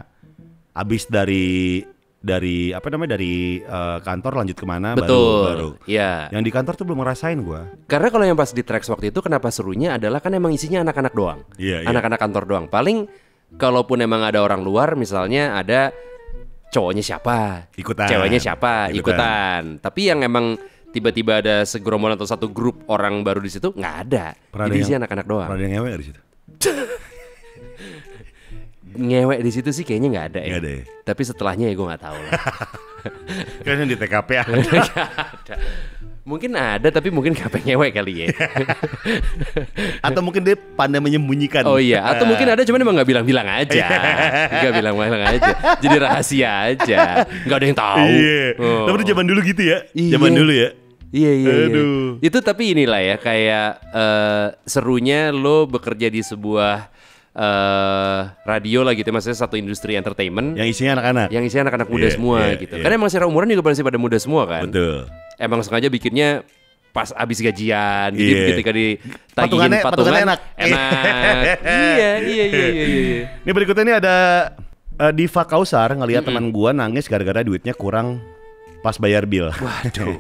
abis dari dari apa namanya dari uh, kantor lanjut kemana Betul. baru baru. Iya. Yang di kantor tuh belum ngerasain gue. Karena kalau yang pas di tracks waktu itu kenapa serunya adalah kan emang isinya anak-anak doang. Iya. iya. Anak-anak yeah. kantor doang. Paling kalaupun emang ada orang luar misalnya ada cowoknya siapa, ikutan. Ceweknya siapa, ikutan. ikutan. Tapi yang emang tiba-tiba ada segerombolan atau satu grup orang baru di situ nggak ada. Pernah Jadi sih anak-anak doang. Pernah ada yang ngewek di situ? <laughs> ngewek di situ sih kayaknya nggak ada ya. Gak ada ya. Tapi setelahnya ya gue nggak tahu lah. <laughs> Kayaknya di TKP ada. <laughs> Ya. ada. Mungkin ada tapi mungkin pengen ngewek kali ya. atau mungkin dia pandai menyembunyikan. Oh iya, atau mungkin ada cuman emang gak bilang-bilang aja. Iya. gak bilang-bilang aja. Jadi rahasia aja. Gak ada yang tahu. Iya. Oh. Tapi zaman dulu gitu ya. Iya. Zaman dulu ya. Iya, iya iya. Aduh. Iya. Itu tapi inilah ya kayak uh, serunya lo bekerja di sebuah uh, radio lah gitu ya, maksudnya satu industri entertainment yang isinya anak-anak. Yang isinya anak-anak muda yeah, semua yeah, gitu. Yeah. Karena emang secara umuran juga masih pada muda semua kan. Betul. Emang sengaja bikinnya pas abis gajian jadi gitu, iya. ketika di patungannya, patungan, patungannya enak enak iya, iya iya iya iya iya ini berikutnya ini ada uh, Diva Kausar ngelihat hmm. teman gua nangis gara-gara duitnya kurang pas bayar bill. Waduh.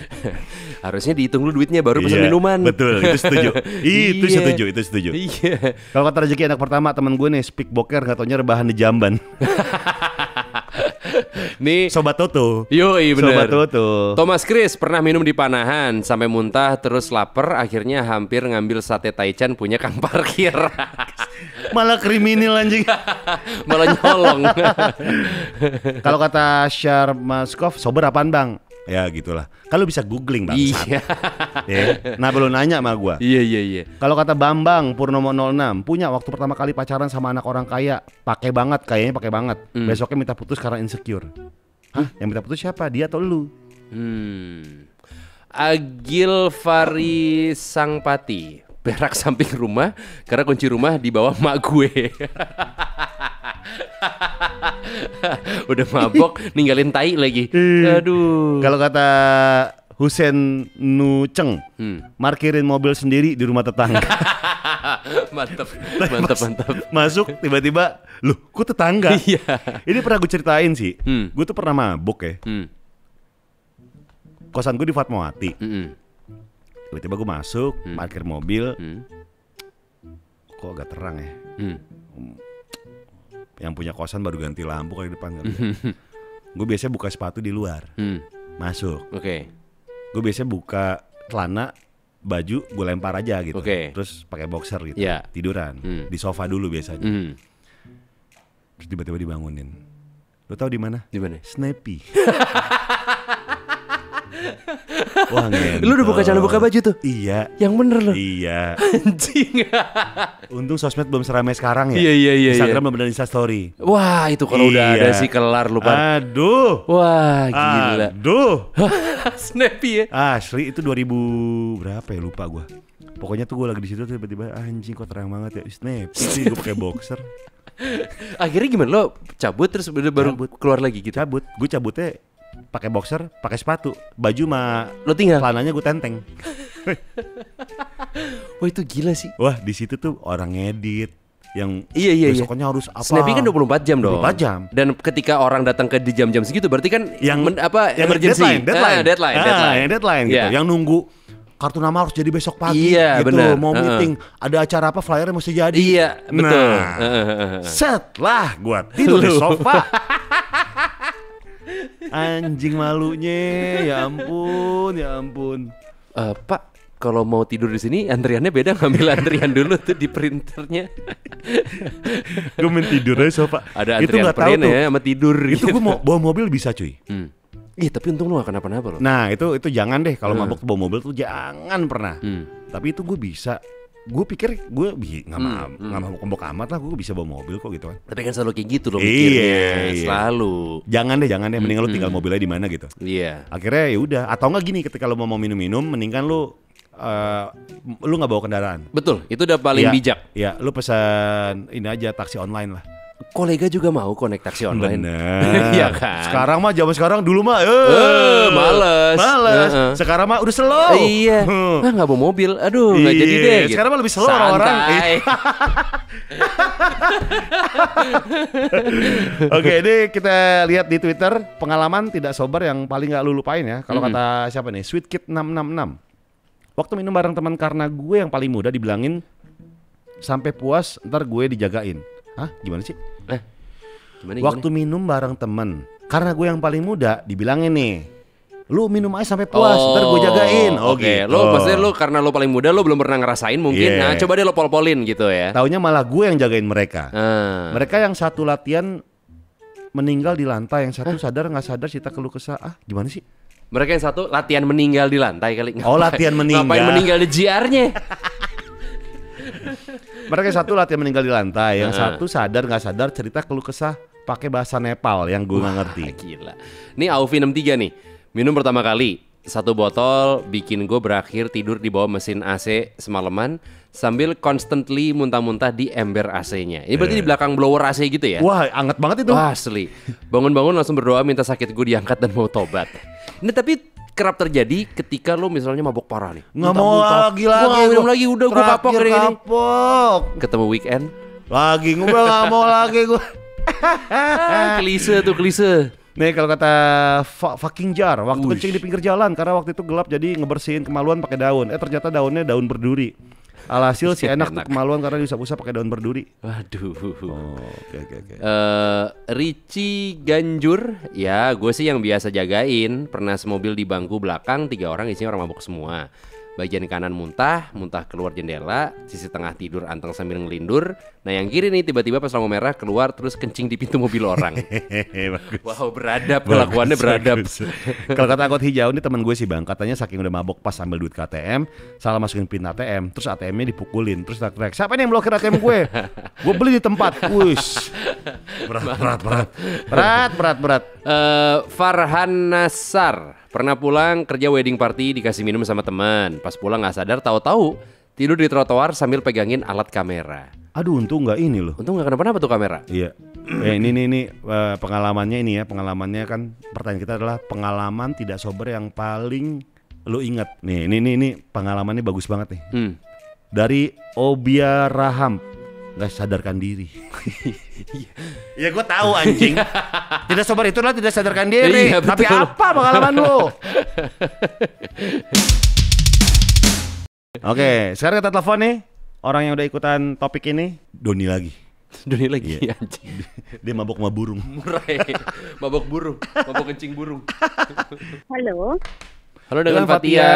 <laughs> Harusnya dihitung dulu duitnya baru pesan iya, minuman. Betul, itu setuju. <laughs> itu iya. setuju, itu setuju. Iya. Kalau kata rezeki anak pertama teman gue nih speak boker katanya rebahan di jamban. <laughs> Nih sobat Toto. Yoi bener. Sobat Toto. Thomas Chris pernah minum di panahan sampai muntah terus lapar akhirnya hampir ngambil sate taichan punya Kang Parkir. <laughs> Malah kriminal anjing. Malah nyolong. <laughs> Kalau kata Syar Maskov, sober apaan, Bang? ya gitulah. Kalau bisa googling bang. Iya. ya. Kan? Nah belum nanya sama gue Iya iya iya. Kalau kata Bambang Purnomo 06 punya waktu pertama kali pacaran sama anak orang kaya, pakai banget kayaknya pakai banget. Mm. Besoknya minta putus karena insecure. Hah? Yang minta putus siapa? Dia atau lu? Hmm. Agil Fari Sangpati berak samping rumah karena kunci rumah di bawah mak gue. <laughs> <laughs> Udah mabok ninggalin tai lagi. Aduh. Kalau kata Husen Nuceng hmm. markirin mobil sendiri di rumah tetangga. <laughs> mantap, mantap, Mas, mantap. Masuk tiba-tiba, loh, ku tetangga. <laughs> Iya. Ini pernah gue ceritain sih. Hmm. Gue tuh pernah mabuk ya. Hmm. Kosan gue di Fatmawati. Tiba-tiba gue masuk, hmm. parkir mobil. Hmm. Kok agak terang ya? Hmm, hmm yang punya kosan baru ganti lampu kali depan kali hmm. gue biasanya buka sepatu di luar hmm. masuk oke okay. gue biasanya buka celana baju gue lempar aja gitu okay. terus pakai boxer gitu yeah. tiduran hmm. di sofa dulu biasanya hmm. terus tiba-tiba dibangunin lo tau di mana di mana snappy <laughs> <laughs> Wah, ngentot. Lu udah buka celana buka baju tuh? Iya. Yang bener loh. Iya. <laughs> Anjing. <laughs> Untung sosmed belum seramai sekarang ya. Iya iya iya. iya. Instagram iya. ada story. Wah, itu kalau iya. udah ada iya. sih kelar lu, Pak. Aduh. Wah, gila. Aduh. Snappy ya. Asli itu 2000 berapa ya lupa gua. Pokoknya tuh gue lagi di situ tiba-tiba ah, anjing kok terang banget ya. Snap. Sih gue pakai boxer. Akhirnya gimana lo cabut terus udah baru cabut. keluar lagi gitu? Cabut. Gue cabutnya pakai boxer, pakai sepatu, baju mah lo tinggal. Celananya gue tenteng. <laughs> Wah itu gila sih. Wah di situ tuh orang edit yang iya iya, iya. besoknya iya. harus apa? Snappy kan empat jam dua dong. 24 jam. Dan ketika orang datang ke di jam-jam segitu berarti kan yang men, apa yang emergency. deadline ah, deadline ah, deadline, ah, deadline. yang deadline yeah. gitu. Iya. Yang nunggu kartu nama harus jadi besok pagi iya, gitu bener. mau uh -uh. meeting ada acara apa flyernya mesti jadi iya betul nah, uh -uh. set lah gua tidur di sofa <laughs> Anjing malunya, ya ampun, ya ampun. Uh, Pak, kalau mau tidur di sini antriannya beda ngambil antrian dulu tuh di printernya. gue main tidur aja pak. Ada antrian itu gak tahu tuh. ya sama tidur. Itu gitu. gue mau bawa mobil bisa cuy. Hmm. Iya tapi untung lu gak kenapa-napa loh. Nah itu itu jangan deh kalau hmm. mabok bawa mobil tuh jangan pernah. Hmm. Tapi itu gue bisa gue pikir gue nggak hmm, mau hmm, nggak hmm. mau kembok amat lah gue bisa bawa mobil kok gitu kan tapi kan selalu kayak gitu loh iya, mikirnya iya, iya. selalu jangan deh jangan deh mendingan hmm, lo tinggal mobilnya di mana gitu iya yeah. akhirnya ya udah atau nggak gini ketika lo mau minum-minum mendingan lo Uh, eh, lu nggak bawa kendaraan betul itu udah paling ya, bijak ya lu pesan ini aja taksi online lah kolega juga mau konek taksi online. <laughs> Iya kan. Sekarang mah zaman sekarang dulu mah eh, eh males. Males. Uh-uh. Sekarang mah udah slow. Iya. Hmm. Ah nggak mau mobil. Aduh nggak jadi iya, deh. Sekarang mah gitu. lebih slow Santai. orang. Iya. <laughs> Oke, ini kita lihat di Twitter pengalaman tidak sober yang paling nggak lu lupain ya. Kalau hmm kata siapa nih? Sweet Kid 666. Waktu minum bareng teman karena gue yang paling muda dibilangin sampai puas ntar gue dijagain Hah? Gimana sih? Eh, gimana, gimana? Waktu minum bareng temen Karena gue yang paling muda Dibilangin nih lu minum aja sampai puas, oh, ntar gue jagain. Oh, oke, okay. gitu. lo maksudnya lo karena lo paling muda lo belum pernah ngerasain mungkin. Yeah. Nah, iya. coba deh lo pol-polin gitu ya. Taunya malah gue yang jagain mereka. Uh. Mereka yang satu latihan meninggal di lantai, yang satu huh? sadar nggak sadar cerita keluh kesah. Ah, gimana sih? Mereka yang satu latihan meninggal di lantai kali. Ngapain, oh, latihan meninggal. Ngapain meninggal di nya <laughs> mereka satu latihan meninggal di lantai, yang satu sadar nggak sadar cerita keluh kesah pakai bahasa Nepal yang gue nggak ngerti. Gila. Ini Aufi 63 nih. Minum pertama kali satu botol bikin gue berakhir tidur di bawah mesin AC semalaman sambil constantly muntah-muntah di ember AC-nya. Ini berarti yeah. di iya. belakang blower AC gitu ya? Wah, anget banget itu. Wah, asli. Bangun-bangun langsung berdoa minta sakit gue diangkat dan mau tobat. Ini nah, tapi kerap terjadi ketika lo misalnya mabok parah nih. Nggak mau lagi lagi. minum lagi udah gue kapok gini ini Ketemu weekend. Lagi gue nggak mau <laughs> lagi gue. <laughs> klise tuh klise. Nih kalau kata fucking jar, waktu Uish. kencing di pinggir jalan karena waktu itu gelap jadi ngebersihin kemaluan pakai daun. Eh ternyata daunnya daun berduri. Alhasil si iya, enak, enak. kemaluan karena diusap-usap pakai daun berduri. Waduh. Oh, oke okay, oke okay, oke. Okay. Uh, eh, Ricci Ganjur, ya gue sih yang biasa jagain. Pernah semobil di bangku belakang tiga orang isinya orang mabuk semua. Bagian kanan muntah, muntah keluar jendela, sisi tengah tidur anteng sambil ngelindur. Nah yang kiri nih tiba-tiba pas lampu merah keluar terus kencing di pintu mobil orang. wow beradab, kelakuannya beradab. Kalau kata angkot hijau ini teman gue sih bang, katanya saking udah mabok pas sambil duit KTM, salah masukin pin ATM, terus ATM-nya dipukulin, terus tak teriak siapa nih yang blokir ATM gue? gue beli di tempat. Wush, berat berat berat berat berat berat. Uh, Farhan Nasar Pernah pulang kerja wedding party dikasih minum sama teman. Pas pulang nggak sadar tahu-tahu tidur di trotoar sambil pegangin alat kamera. Aduh untung nggak ini loh. Untung nggak kenapa-napa tuh kamera. Iya. <clears throat> Eh, ini ini ini eh, pengalamannya ini ya pengalamannya kan pertanyaan kita adalah pengalaman tidak sober yang paling lu ingat. Nih ini ini ini pengalamannya bagus banget nih. Hmm. Dari Obia Raham nggak sadarkan diri. <laughs> ya gue tahu anjing. <laughs> tidak itu itulah tidak sadarkan diri. Iya, Tapi apa pengalaman lo? <laughs> Oke, sekarang kita telepon nih orang yang udah ikutan topik ini. Doni lagi. Doni lagi yeah. Iya, anjing. Dia mabok mabuk burung. Murai. Ya. mabok burung, mabok kencing burung. Halo. Halo dengan, dengan Fatia.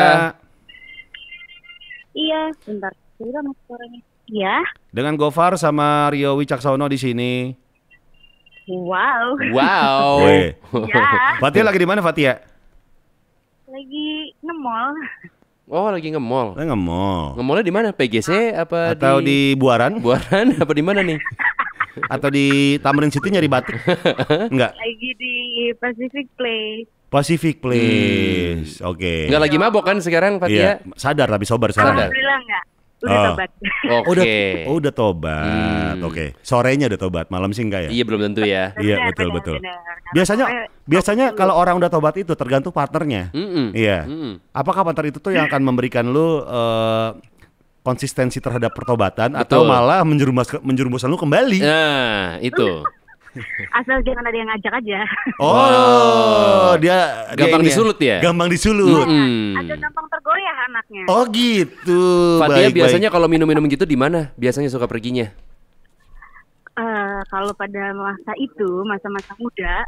Iya, bentar udah Iya. Dengan Gofar sama Rio Wicaksono di sini. Wow. Wow. Weh. ya. Fatia lagi di mana Fatia? Lagi ngemol. Oh, lagi ngemol. Lagi ngemol. Ngemolnya di mana? PGC apa Atau di, di Buaran? Buaran apa di mana nih? <laughs> Atau di Tamrin City nyari batik? <laughs> Enggak. Lagi di Pacific Place. Pacific Place. Hmm. Oke. Okay. Enggak lagi mabok kan sekarang Fatia? Iya. Sadar tapi sober sekarang. Alhamdulillah enggak. Udah ah. tobat. Oke. Okay. Oh, oh, udah tobat. Hmm. Oke. Okay. Sorenya udah tobat, malam sih enggak ya? Iya, belum tentu ya. iya, iya betul benar, betul. Benar, benar. Biasanya biasanya kalau orang udah tobat itu tergantung partnernya. Iya. Mm Apakah partner itu tuh yang akan memberikan lu uh, konsistensi terhadap pertobatan Betul. atau malah menjerumus menjerumuskan lu kembali. Nah, itu. <laughs> Asal jangan ada yang ngajak aja. Oh, wow. dia gampang dia ya? disulut ya? Gampang disulut. Iya, hmm. Ada gampang tergoyah anaknya. Oh gitu. Fatia baik, biasanya kalau minum-minum gitu di mana? Biasanya suka perginya? Uh, kalau pada masa itu masa-masa muda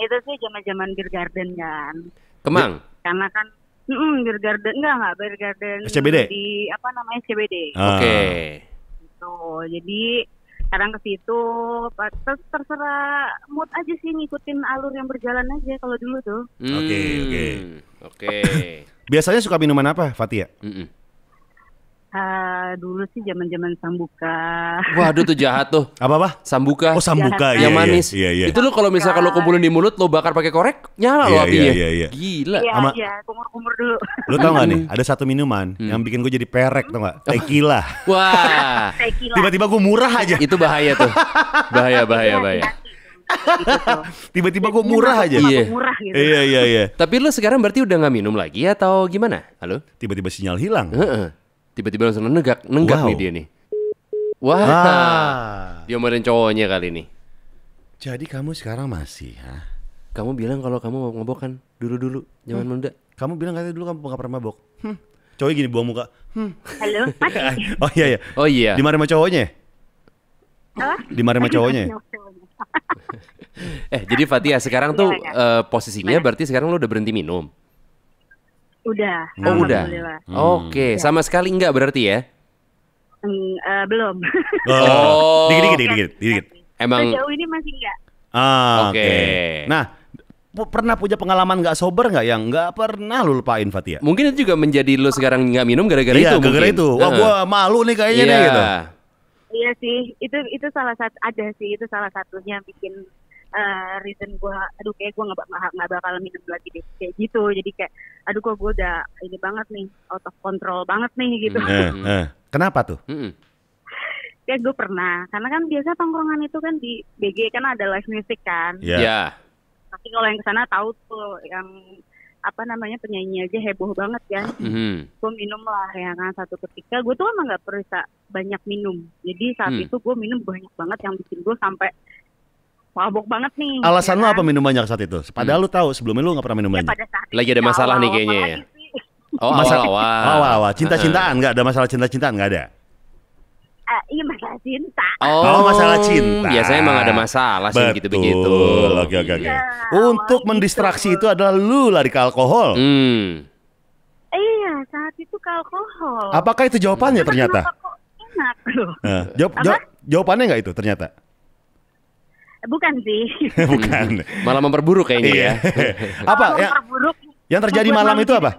itu sih zaman-zaman beer garden kan kemang karena kan mm, -mm beer garden enggak enggak beer garden SCBD di apa namanya CBD ah. oke okay. gitu jadi kadang ke situ terserah mood aja sih ngikutin alur yang berjalan aja kalau dulu tuh oke hmm, oke oke biasanya suka minuman apa Fatia mm -mm. Uh, ah, dulu sih zaman zaman sambuka. wah Waduh tuh jahat tuh. Apa apa? Sambuka. Oh sambuka. ya. yang iya, iya, manis. Iya, iya. Itu lo kalau misalkan lu kumpulin di mulut, lo bakar pakai korek, nyala iya, lo apinya. Iya, iya, iya. Gila. Iya, Ama... iya. Kumur-kumur dulu. lo tau gak nih? Ada satu minuman hmm. yang bikin gue jadi perek tau gak? Tequila. <laughs> Wah. <laughs> Tequila. Tiba-tiba gue murah aja. Itu bahaya tuh. Bahaya, bahaya, iya, bahaya. Iya, Tiba-tiba gue murah aja. Iya. Gitu. Iya, iya, iya. Tapi lo sekarang berarti udah nggak minum lagi atau gimana? Halo. Tiba-tiba sinyal hilang. Heeh. Tiba-tiba langsung nenggak, nenggak wow. nih dia nih. Wah. Ah. Diomelin cowoknya kali ini. Jadi kamu sekarang masih, ha? Kamu bilang kalau kamu mau mabok kan dulu-dulu, zaman hmm. muda. Kamu bilang katanya dulu kamu gak pernah mabok. Hmm. cowok gini buang muka. Hmm. Halo, <laughs> oh iya iya. Oh iya. Dimarahin sama cowoknya? di Dimarahin cowoknya? <laughs> eh, jadi Fatia sekarang tuh uh, posisinya berarti sekarang lu udah berhenti minum. Udah. Oh udah. Hmm. Oke, okay. Ya. sama sekali enggak berarti ya? Mm, uh, belum. <laughs> Oh. oh. dikit dikit dikit dikit. Emang. Sejauh ini masih enggak. Ah, oke. Okay. Okay. Nah, pernah punya pengalaman nggak sober nggak yang nggak pernah lu lupain Fatia? Mungkin itu juga menjadi lu sekarang nggak minum gara-gara iya, itu. Iya, gara-gara itu. Wah, gua malu nih kayaknya yeah. nih iya. gitu. Iya sih, itu itu salah satu ada sih itu salah satunya bikin uh, reason gue aduh kayak gue nggak nggak bakal minum lagi deh kayak gitu jadi kayak aduh kok gue udah ini banget nih out of control banget nih gitu mm -hmm. Eh, hmm. Eh. kenapa tuh mm ya gue pernah karena kan biasa tongkrongan itu kan di BG kan ada live music kan ya yeah. yeah. tapi kalau yang kesana tahu tuh yang apa namanya penyanyi aja heboh banget ya, kan. mm-hmm. gue minum lah ya kan satu ketika gue tuh emang nggak bisa banyak minum jadi saat mm. itu gue minum banyak banget yang bikin gue sampai mabok banget nih. Ya Alasan ya kan? lo apa minum banyak saat itu? Padahal hmm. lo tahu sebelumnya lo nggak pernah minum ya, banyak. Lagi ada ya, masalah nih kayaknya ya? Oh, masalah oh, awal. Awal awal. Cinta cintaan nggak ada masalah cinta cintaan nggak ada. Uh, iya masalah cinta. Oh, oh, masalah cinta. Biasanya emang ada masalah sih gitu begitu. Oke oke oke. Iya, Untuk mendistraksi gitu. itu. adalah lu lari ke alkohol. Hmm. Iya saat itu ke alkohol. Apakah itu jawabannya ternyata? Enak loh. Nah, jawab, jawab, jawabannya nggak itu ternyata? Bukan sih. <laughs> Bukan. Malah memperburuk kayaknya ya. Iya. <laughs> apa ya? Memperburuk. Yang terjadi malam itu apa?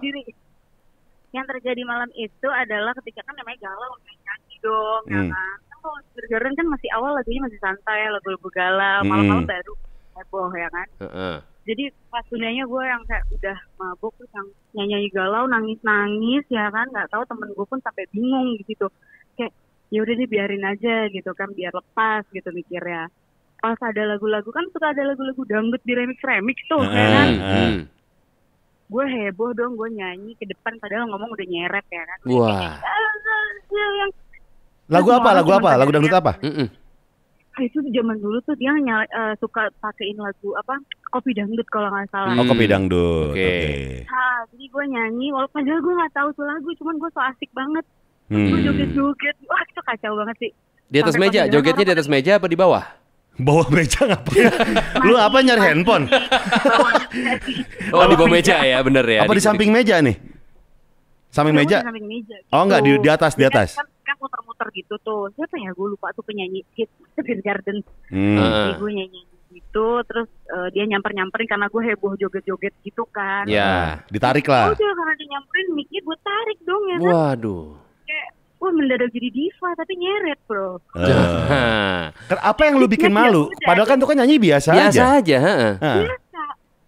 Yang terjadi malam itu adalah ketika kan namanya galau, nyanyi dong, ya hmm. kan. kan kalau kan masih awal lagunya masih santai, lagu-lagu galau, hmm. malam-malam baru heboh ya kan. Uh -uh. Jadi pas dunianya gue yang kayak udah mabuk terus yang nyanyi galau, nangis-nangis ya kan, nggak tahu temen gue pun sampai bingung gitu. Kayak ya udah deh biarin aja gitu kan biar lepas gitu mikirnya pas ada lagu-lagu kan suka ada lagu-lagu dangdut di remix remix tuh uh, kan uh. gue heboh dong gue nyanyi ke depan padahal ngomong udah nyeret ya kan wah lagu apa lagu apa lagu dangdut apa ah, itu zaman dulu tuh dia nyala, uh, eh, suka pakein lagu apa kopi dangdut kalau nggak salah. Hmm. Oh kopi dangdut. Oke. Okay. Ah, okay. jadi gue nyanyi, walaupun padahal gue nggak tahu tuh lagu, cuman gue so asik banget. Hmm. Gue joget-joget, wah itu kacau banget sih. Di atas Sampai meja, jogetnya di atas gitu. meja apa di bawah? bawa meja ngapain? Iya. lu apa nyari handphone? oh di bawah meja ya bener ya. Apa di, di samping meja nih? Samping meja? samping meja. Gitu. Oh enggak di, di atas di kan- atas. Kan, kan muter-muter gitu tuh. Siapa ya gue lupa tuh penyanyi hit Garden. Hmm. Gue nyanyi gitu terus uh, dia nyamper nyamperin karena gue heboh joget joget gitu kan. Ya nah, ditarik lah. Oh, karena dia nyamperin mikir gue tarik dong ya. Kan? Waduh wah mendadak jadi diva tapi nyeret bro. Uh. Apa yang lu bikin iya, malu? Padahal kan tuh kan nyanyi biasa, biasa aja. aja. Uh. Ah. Biasa.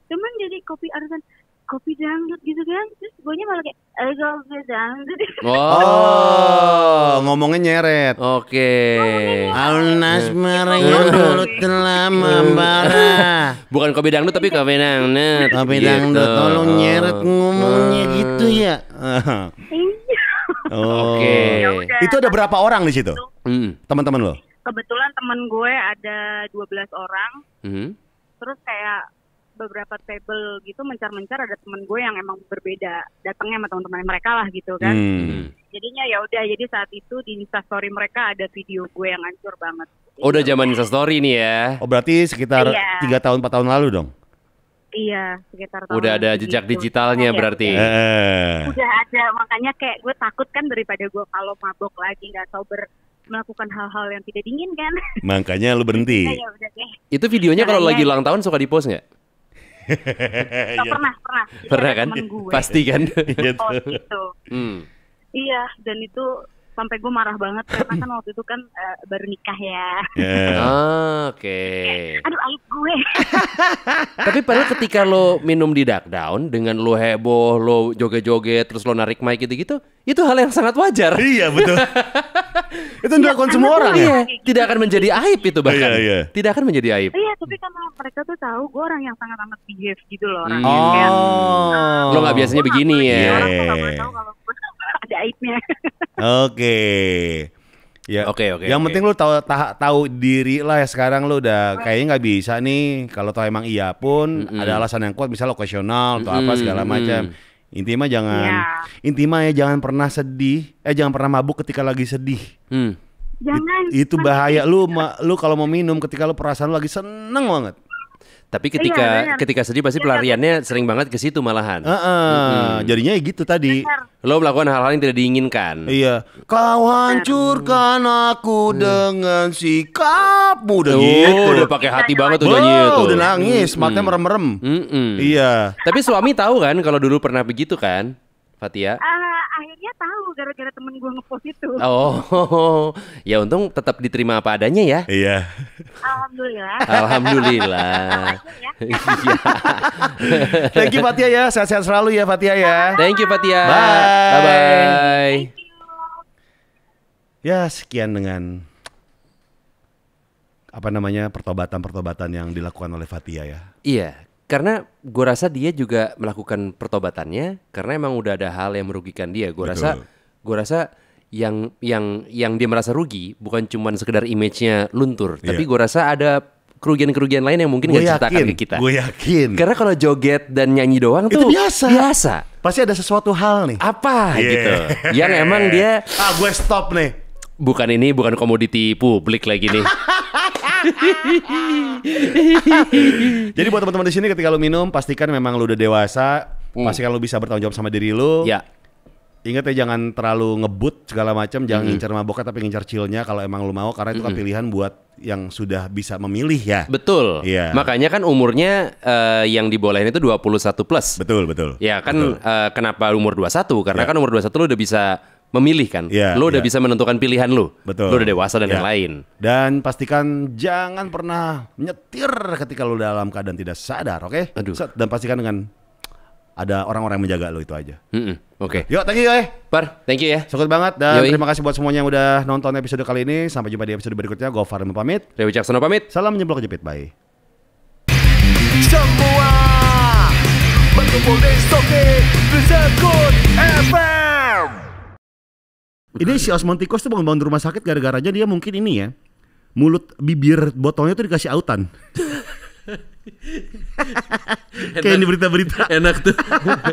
Cuman jadi kopi arisan, kopi dangdut gitu kan terus nya malah kayak eh kopi dangdut oh, oh ngomongnya nyeret oke okay. Alnas yang eh. dulu eh. telah membara <laughs> bukan kopi dangdut tapi kopi dangdut kopi dangdut gitu. tolong nyeret oh. ngomongnya gitu ya <laughs> Oke. Ya okay. Itu ada berapa orang di situ? Hmm. Teman-teman lo? Kebetulan temen gue ada 12 orang. Hmm. Terus kayak beberapa table gitu mencar-mencar ada temen gue yang emang berbeda datangnya sama teman-teman mereka lah gitu kan hmm. jadinya ya udah jadi saat itu di instastory mereka ada video gue yang hancur banget oh, udah zaman instastory nih ya oh berarti sekitar iya. tiga iya. tahun empat tahun lalu dong Iya, sekitar tahun Udah ada jejak itu. digitalnya ya. berarti. Ya, Udah ada, makanya kayak gue takut kan daripada gue kalau mabok lagi nggak sober melakukan hal-hal yang tidak dingin kan. Makanya lu berhenti. nah, ya, udah, ya. Itu videonya kalau lagi ulang tahun suka di-post nggak? oh, pernah, pernah. Pernah kan? Pasti kan? Iya oh, gitu. Hmm. Iya, dan itu sampai gue marah banget karena kan <laughs> waktu itu kan uh, baru nikah ya. Yeah. Ah, oke. Okay. Aduh aib gue. <laughs> Tapi padahal ketika lo minum di dark down dengan lo heboh, lo joget-joget, terus lo narik mic gitu-gitu, itu hal yang sangat wajar. Iya betul. <laughs> itu ya, dilakukan semua orang iya, ya. Tidak akan menjadi aib itu bahkan. Iya, iya. Tidak akan menjadi aib. Iya, tapi karena mereka tuh tahu gue orang yang sangat amat behave gitu loh orang hmm. Oh. Kan, lo nggak biasanya begini ya. Orang tuh boleh tahu kalau ada aibnya. Oke. Ya. Oke oke. yang okay. penting lu tahu ta tahu diri lah ya sekarang lu udah kayaknya nggak bisa nih kalau tau emang iya pun mm -hmm. ada alasan yang kuat misalnya lokasional atau mm -hmm. apa segala macam. Mm -hmm. Intima jangan yeah. intima ya jangan pernah sedih. Eh jangan pernah mabuk ketika lagi sedih. Hmm. Jangan. It, itu bahaya lu ma, lu kalau mau minum ketika lu perasaan lu lagi seneng banget. Tapi iya, ketika iya, ketika sedih pasti iya, pelariannya sering banget ke situ malahan. Uh -uh. Hmm. Jadinya ya gitu tadi. Lo melakukan hal-hal yang tidak diinginkan. Iya. Kau hancurkan mm. aku hmm. dengan sikapmu udah oh, gitu. Udah pakai hati iya, banget udah gitu. Udah nangis, hmm. matanya merem-merem. Hmm. Iya. Tapi suami tahu kan kalau dulu pernah begitu kan? Fatia? Uh, eh, akhirnya tahu gara-gara temen gue ngepost itu. Oh, <laughs> ya untung tetap diterima apa adanya ya. Iya. Alhamdulillah. Alhamdulillah. <laughs> Iya. <laughs> Thank you Fatia ya, sehat-sehat selalu ya Fatia ya. Thank you Fatia. Bye. Bye bye. Ya sekian dengan apa namanya pertobatan-pertobatan yang dilakukan oleh Fatia ya. Iya, karena gue rasa dia juga melakukan pertobatannya karena emang udah ada hal yang merugikan dia gue rasa gue rasa yang yang yang dia merasa rugi bukan cuma sekedar image-nya luntur yeah. tapi gue rasa ada kerugian-kerugian lain yang mungkin gue ceritakan ke kita gue yakin karena kalau joget dan nyanyi doang itu tuh biasa biasa pasti ada sesuatu hal nih apa yeah. gitu yang emang dia ah gue stop nih bukan ini bukan komoditi publik lagi nih <laughs> <laughs> Jadi buat teman-teman di sini ketika lu minum pastikan memang lu udah dewasa, hmm. pastikan lu bisa bertanggung jawab sama diri lu. Ya. Ingat ya jangan terlalu ngebut segala macam, jangan mm -hmm. ngincar maboknya tapi ngincar chillnya kalau emang lu mau karena itu kan -hmm. pilihan buat yang sudah bisa memilih ya. Betul. Iya. Makanya kan umurnya uh, yang dibolehin itu 21 plus. Betul, betul. Ya kan betul. Uh, kenapa umur 21? Karena ya. kan umur 21 lu udah bisa memilih kan. Yeah, lo udah yeah. bisa menentukan pilihan lo. Betul. Lo udah dewasa dan yeah. yang lain. Dan pastikan jangan pernah nyetir ketika lo dalam keadaan tidak sadar, oke? Okay? Aduh. Dan pastikan dengan ada orang-orang yang menjaga lo itu aja. Mm -mm. Oke. Okay. Yuk, thank you ya. Par, thank you ya. Syukur banget dan Yoi. terima kasih buat semuanya yang udah nonton episode kali ini. Sampai jumpa di episode berikutnya. Gue Farhan pamit. Dewi Caksono pamit. Salam nyeblok kejepit. Bye. Semua berkumpul di Bisa FM. Ini si Osmond Tikus tuh bangun-bangun rumah sakit gara-garanya dia mungkin ini ya. Mulut bibir botolnya tuh dikasih autan. <laughs> Kayak ini berita-berita. Enak tuh. <laughs>